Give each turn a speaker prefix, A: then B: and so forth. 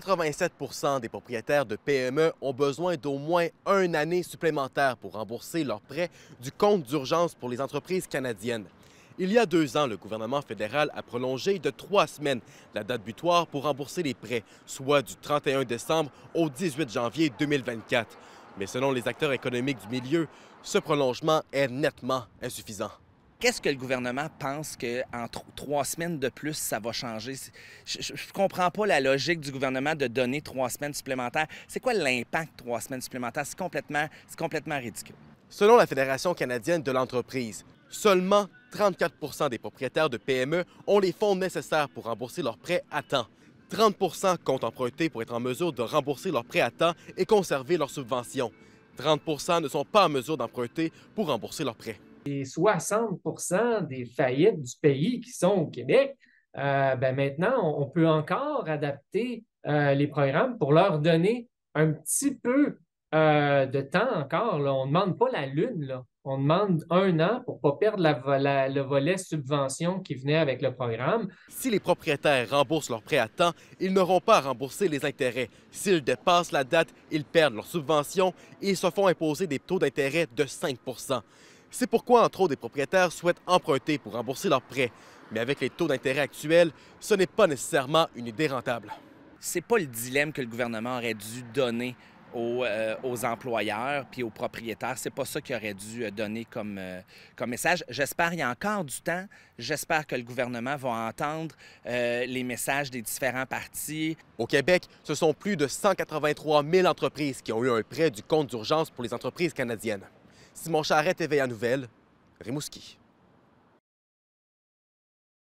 A: 87 des propriétaires de PME ont besoin d'au moins une année supplémentaire pour rembourser leurs prêts du compte d'urgence pour les entreprises canadiennes. Il y a deux ans, le gouvernement fédéral a prolongé de trois semaines la date butoir pour rembourser les prêts, soit du 31 décembre au 18 janvier 2024. Mais selon les acteurs économiques du milieu, ce prolongement est nettement insuffisant. Qu'est-ce que le gouvernement
B: pense qu'en trois semaines de plus, ça va changer? Je ne comprends pas la logique du gouvernement de donner trois semaines supplémentaires. C'est quoi l'impact trois semaines supplémentaires? C'est complètement,
A: complètement ridicule. Selon la Fédération canadienne de l'entreprise, seulement 34 des propriétaires de PME ont les fonds nécessaires pour rembourser leurs prêts à temps. 30 comptent emprunter pour être en mesure de rembourser leurs prêts à temps et conserver leurs subventions. 30 ne sont pas en mesure d'emprunter pour rembourser leurs prêts.
C: 60 des faillites du pays qui sont au Québec, euh, ben maintenant, on peut encore adapter euh, les programmes pour leur donner un petit peu euh, de temps encore. On ne demande pas la lune, là. on demande un an pour ne pas perdre le volet subvention qui venait avec le programme. Si les propriétaires remboursent leurs prêts à temps, ils n'auront
A: pas à rembourser les intérêts. S'ils dépassent la date, ils perdent leur subvention et se font imposer des taux d'intérêt de 5 c'est pourquoi, entre autres, des propriétaires souhaitent emprunter pour rembourser leurs prêts. Mais avec les taux d'intérêt actuels, ce n'est pas nécessairement une idée rentable.
B: C'est pas le dilemme que le gouvernement aurait dû donner aux, euh, employeurs puis aux propriétaires. C'est pas ça qu'il aurait dû euh, donner euh, comme, message. J'espère qu'il y a encore du temps. J'espère que le gouvernement va entendre les messages des différents partis.
A: Au Québec, ce sont plus de 183 000 entreprises qui ont eu un prêt du compte d'urgence pour les entreprises canadiennes. Simon Charrette, éveille à nouvelle, Rimouski.